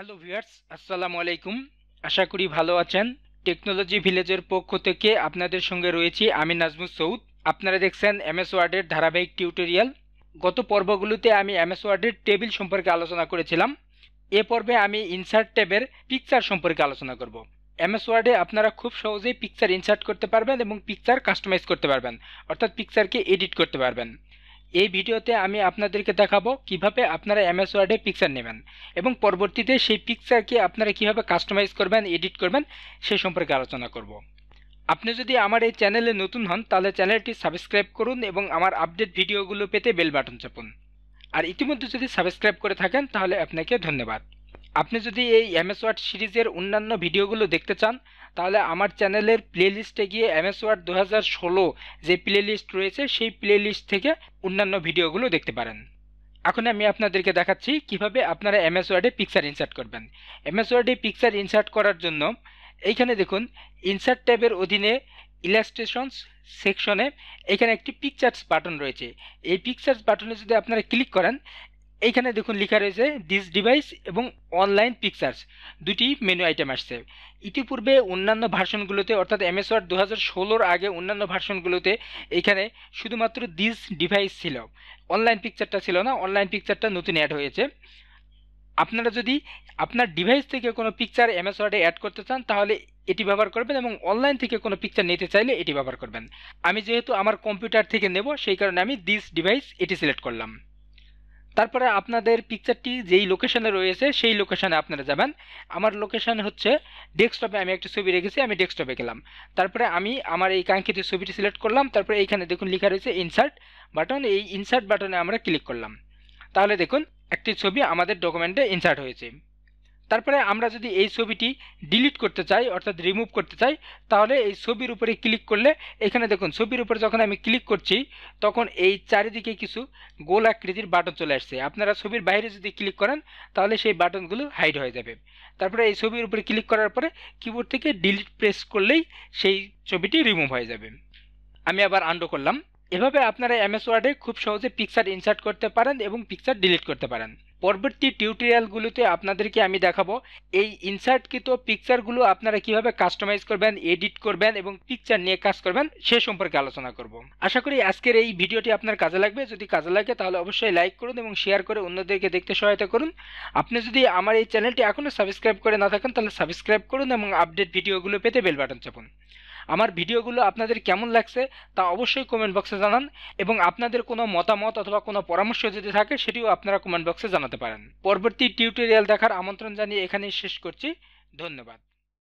Hello viewers আসসালামু আলাইকুম আশা করি ভালো আছেন টেকনোলজি ভিলেজের পক্ষ থেকে আপনাদের সঙ্গে রয়েছি আমি নাজমুল সৌদ আপনারা দেখছেন এমএস ওয়ার্ডের ধারাবাহিক টিউটোরিয়াল গত পর্বগুলোতে আমি এমএস ওয়ার্ডের টেবিল সম্পর্কে আলোচনা করেছিলাম এ পর্বে আমি ইনসার্ট ট্যাবের পিকচার সম্পর্কে আলোচনা করব এমএস ওয়ার্ডে আপনারা খুব সহজেই পিকচার ইনসার্ট করতে পারবেন এবং পিকচার কাস্টমাইজ করতে পারবেন অর্থাৎ পিকচারকে এডিট করতে পারবেন এই ভিডিওতে আমি আপনাদেরকে দেখাবো কিভাবে আপনারা এমএস ওয়ার্ডে পিকচার নেবেন এবং পরবর্তীতে সেই পিকচারকে আপনারা কিভাবে কাস্টমাইজ করবেন এডিট করবেন সে সম্পর্কে আলোচনা করব। আপনি যদি আমার এই চ্যানেলে নতুন হন তাহলে চ্যানেলটি সাবস্ক্রাইব করুন এবং আমার আপডেট ভিডিওগুলো পেতে বেল বাটন চাপুন আর ইতিমধ্যে যদি সাবস্ক্রাইব করে থাকেন তাহলে আপনাকে ধন্যবাদ আপনি যদি এই এমএস ওয়ার্ড সিরিজের অন্যান্য ভিডিওগুলো দেখতে চান তাহলে আমার চ্যানেলের প্লেলিস্টে গিয়ে এমএস ওয়ার্ড দু যে প্লেলিস্ট রয়েছে সেই প্লেলিস্ট থেকে অন্যান্য ভিডিওগুলো দেখতে পারেন এখন আমি আপনাদেরকে দেখাচ্ছি কিভাবে আপনারা এমএস ওয়ার্ডে পিকচার ইনসার্ট করবেন এমএস ওয়ার্ডে পিকচার ইনসার্ট করার জন্য এইখানে দেখুন ইনসার্ট ট্যাবের অধীনে ইলাস্ট্রেশনস সেকশনে এখানে একটি পিকচার্স বাটন রয়েছে এই পিকচার্স বাটনে যদি আপনারা ক্লিক করেন এইখানে দেখুন লেখা রয়েছে দিস ডিভাইস এবং অনলাইন পিকচার্স দুটি মেনু আইটেম আসছে ইতিপূর্বে অন্যান্য ভার্সনগুলোতে অর্থাৎ এমএস ওয়ার্ড দু হাজার আগে অন্যান্য ভার্সনগুলোতে এখানে শুধুমাত্র দিস ডিভাইস ছিল অনলাইন পিকচারটা ছিল না অনলাইন পিকচারটা নতুন অ্যাড হয়েছে আপনারা যদি আপনার ডিভাইস থেকে কোনো পিকচার এমএস ওয়ার্ডে অ্যাড করতে চান তাহলে এটি ব্যবহার করবেন এবং অনলাইন থেকে কোনো পিকচার নিতে চাইলে এটি ব্যবহার করবেন আমি যেহেতু আমার কম্পিউটার থেকে নেব সেই কারণে আমি দিস ডিভাইস এটি সিলেক্ট করলাম তারপরে আপনাদের পিকচারটি যেই লোকেশনে রয়েছে সেই লোকেশনে আপনারা যাবেন আমার লোকেশন হচ্ছে ডেস্কটপে আমি একটা ছবি রেখেছি আমি ডেস্কটপে গেলাম তারপরে আমি আমার এই কাঙ্ক্ষিত ছবিটি সিলেক্ট করলাম তারপরে এইখানে দেখুন লেখা রয়েছে ইনসার্ট বাটন এই ইনসার্ট বাটনে আমরা ক্লিক করলাম তাহলে দেখুন একটি ছবি আমাদের ডকুমেন্টে ইনসার্ট হয়েছে তারপরে আমরা যদি এই ছবিটি ডিলিট করতে চাই অর্থাৎ রিমুভ করতে চাই তাহলে এই ছবির উপরে ক্লিক করলে এখানে দেখুন ছবির উপরে যখন আমি ক্লিক করছি তখন এই চারিদিকে কিছু গোল আকৃতির বাটন চলে আসছে আপনারা ছবির বাইরে যদি ক্লিক করেন তাহলে সেই বাটনগুলো হাইড হয়ে যাবে তারপরে এই ছবির উপরে ক্লিক করার পরে কিবোর্ড থেকে ডিলিট প্রেস করলেই সেই ছবিটি রিমুভ হয়ে যাবে আমি আবার আন্ডো করলাম এভাবে আপনারা এমএস ওয়ার্ডে খুব সহজে পিকচার ইনসার্ট করতে পারেন এবং পিকচার ডিলিট করতে পারেন পরবর্তী টিউটোরিয়ালগুলোতে আপনাদেরকে আমি দেখাবো এই ইনসার্টকৃত পিকচারগুলো আপনারা কিভাবে কাস্টমাইজ করবেন এডিট করবেন এবং পিকচার নিয়ে কাজ করবেন সে সম্পর্কে আলোচনা করব আশা করি আজকের এই ভিডিওটি আপনার কাজে লাগবে যদি কাজে লাগে তাহলে অবশ্যই লাইক করুন এবং শেয়ার করে অন্যদেরকে দেখতে সহায়তা করুন আপনি যদি আমার এই চ্যানেলটি এখনও সাবস্ক্রাইব করে না থাকেন তাহলে সাবস্ক্রাইব করুন এবং আপডেট ভিডিওগুলো পেতে বেল বাটন চাপুন আমার ভিডিওগুলো আপনাদের কেমন লাগছে তা অবশ্যই কমেন্ট বক্সে জানান এবং আপনাদের কোনো মতামত অথবা কোনো পরামর্শ যদি থাকে সেটিও আপনারা কমেন্ট বক্সে জানাতে পারেন পরবর্তী টিউটোরিয়াল দেখার আমন্ত্রণ জানিয়ে এখানেই শেষ করছি ধন্যবাদ